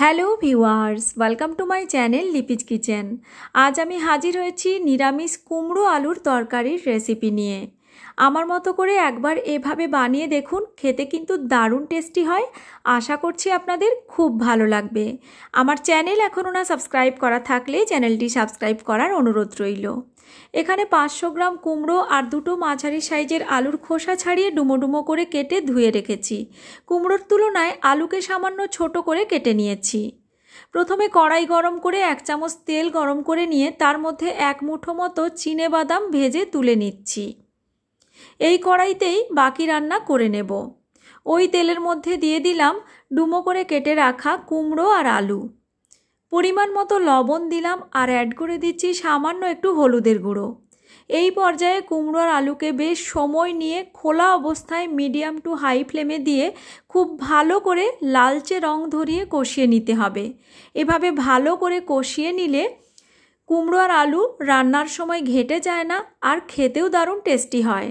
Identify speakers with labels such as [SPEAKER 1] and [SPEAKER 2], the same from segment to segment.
[SPEAKER 1] Hello viewers welcome to my channel Lipi's kitchen আজ আমি হাজির হয়েছি নিরামিষ কুমড়ো আলুর তরকারির রেসিপি নিয়ে আমার মতো করে একবার এভাবে বানিয়ে দেখুন খেতে কিন্তু দারুণ টেস্টি হয় আশা করছি আপনাদের খুব ভালো লাগবে আমার চ্যানেল এখনও না সাবস্ক্রাইব করা থাকলে চ্যানেলটি সাবস্ক্রাইব করার অনুরোধ রইল এখানে পাঁচশো গ্রাম কুমড়ো আর দুটো মাঝারি সাইজের আলুর খোসা ছাড়িয়ে ডুমো ডুমো করে কেটে ধুয়ে রেখেছি কুমড়োর তুলনায় আলুকে সামান্য ছোট করে কেটে নিয়েছি প্রথমে কড়াই গরম করে এক চামচ তেল গরম করে নিয়ে তার মধ্যে এক মুঠো মতো চিনে বাদাম ভেজে তুলে নিচ্ছি এই কড়াইতেই বাকি রান্না করে নেব ওই তেলের মধ্যে দিয়ে দিলাম ডুমো করে কেটে রাখা কুমড়ো আর আলু পরিমাণ মতো লবণ দিলাম আর অ্যাড করে দিচ্ছি সামান্য একটু হলুদের গুঁড়ো এই পর্যায়ে কুমড়ো আর আলুকে বেশ সময় নিয়ে খোলা অবস্থায় মিডিয়াম টু হাই ফ্লেমে দিয়ে খুব ভালো করে লালচে রং ধরিয়ে কষিয়ে নিতে হবে এভাবে ভালো করে কষিয়ে নিলে কুমড়ো আর আলু রান্নার সময় ঘেটে যায় না আর খেতেও দারুণ টেস্টি হয়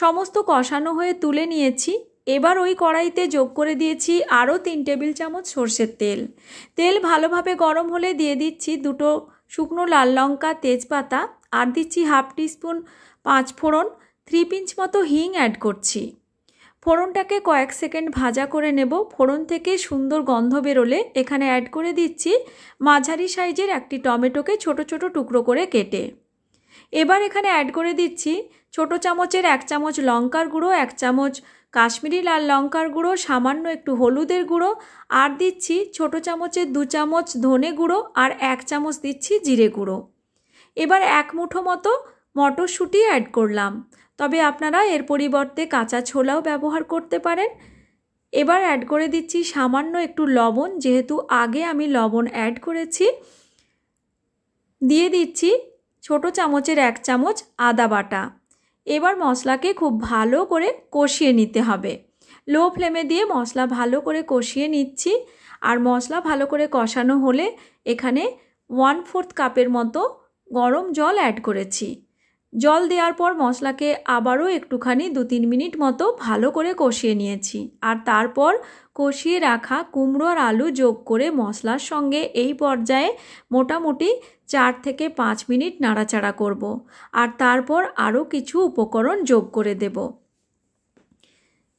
[SPEAKER 1] সমস্ত কষানো হয়ে তুলে নিয়েছি এবার ওই কড়াইতে যোগ করে দিয়েছি আরও তিন টেবিল চামচ সর্ষের তেল তেল ভালোভাবে গরম হলে দিয়ে দিচ্ছি দুটো শুকনো লাল লঙ্কা তেজপাতা আর দিচ্ছি হাফ টিস্পুন ফোড়ন থ্রি পিঞ্চ মতো হিং অ্যাড করছি ফোড়নটাকে কয়েক সেকেন্ড ভাজা করে নেব ফোড়ন থেকে সুন্দর গন্ধ বেরোলে এখানে অ্যাড করে দিচ্ছি মাঝারি সাইজের একটি টমেটোকে ছোট ছোট টুকরো করে কেটে এবার এখানে অ্যাড করে দিচ্ছি ছোট চামচের এক চামচ লঙ্কার গুঁড়ো এক চামচ কাশ্মীরি লাল লঙ্কার গুঁড়ো সামান্য একটু হলুদের গুঁড়ো আর দিচ্ছি ছোট চামচের দু চামচ ধনে গুঁড়ো আর এক চামচ দিচ্ছি জিরে গুঁড়ো এবার এক মুঠো মতো মটরশুঁটি অ্যাড করলাম তবে আপনারা এর পরিবর্তে কাঁচা ছোলাও ব্যবহার করতে পারেন এবার অ্যাড করে দিচ্ছি সামান্য একটু লবণ যেহেতু আগে আমি লবণ অ্যাড করেছি দিয়ে দিচ্ছি ছোট চামচের এক চামচ আদা বাটা এবার মশলাকে খুব ভালো করে কষিয়ে নিতে হবে লো ফ্লেমে দিয়ে মশলা ভালো করে কষিয়ে নিচ্ছি আর মশলা ভালো করে কষানো হলে এখানে ওয়ান ফোর্থ কাপের মতো গরম জল অ্যাড করেছি জল দেওয়ার পর মশলাকে আবারও একটুখানি দু তিন মিনিট মতো ভালো করে কষিয়ে নিয়েছি আর তারপর কষিয়ে রাখা কুমড়ো আর আলু যোগ করে মশলার সঙ্গে এই পর্যায়ে মোটামুটি চার থেকে পাঁচ মিনিট নাড়াচাড়া করব। আর তারপর আরও কিছু উপকরণ যোগ করে দেবো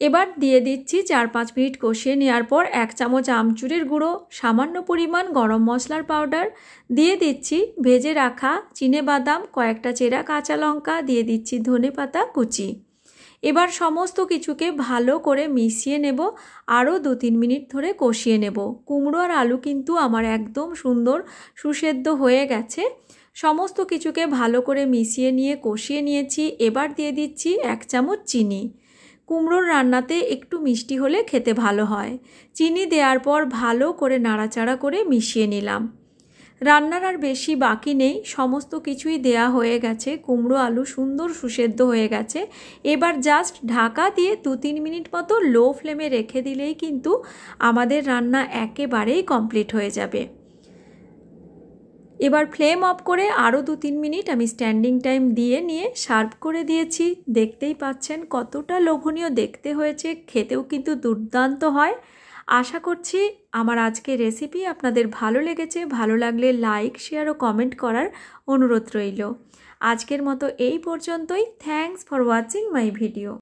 [SPEAKER 1] এবার দিয়ে দিচ্ছি চার পাঁচ মিনিট কষিয়ে নেওয়ার পর এক চামচ আমচুরের গুঁড়ো সামান্য পরিমাণ গরম মশলার পাউডার দিয়ে দিচ্ছি ভেজে রাখা চিনে বাদাম কয়েকটা চেরা কাঁচা লঙ্কা দিয়ে দিচ্ছি ধনে পাতা কুচি এবার সমস্ত কিছুকে ভালো করে মিশিয়ে নেব আরও দু তিন মিনিট ধরে কষিয়ে নেব কুমড়ো আর আলু কিন্তু আমার একদম সুন্দর সুসেদ্ধ হয়ে গেছে সমস্ত কিছুকে ভালো করে মিশিয়ে নিয়ে কষিয়ে নিয়েছি এবার দিয়ে দিচ্ছি এক চামচ চিনি কুমড়োর রান্নাতে একটু মিষ্টি হলে খেতে ভালো হয় চিনি দেওয়ার পর ভালো করে নাড়াচাড়া করে মিশিয়ে নিলাম রান্নার আর বেশি বাকি নেই সমস্ত কিছুই দেয়া হয়ে গেছে কুমড়ো আলু সুন্দর সুসেদ্ধ হয়ে গেছে এবার জাস্ট ঢাকা দিয়ে দু তিন মিনিট মতো লো ফ্লেমে রেখে দিলেই কিন্তু আমাদের রান্না একেবারেই কমপ্লিট হয়ে যাবে এবার ফ্লেম অফ করে আরও দু তিন মিনিট আমি স্ট্যান্ডিং টাইম দিয়ে নিয়ে সার্ভ করে দিয়েছি দেখতেই পাচ্ছেন কতটা লোভনীয় দেখতে হয়েছে খেতেও কিন্তু দুর্দান্ত হয় আশা করছি আমার আজকে রেসিপি আপনাদের ভালো লেগেছে ভালো লাগলে লাইক শেয়ার ও কমেন্ট করার অনুরোধ রইল আজকের মতো এই পর্যন্তই thanks for watching my video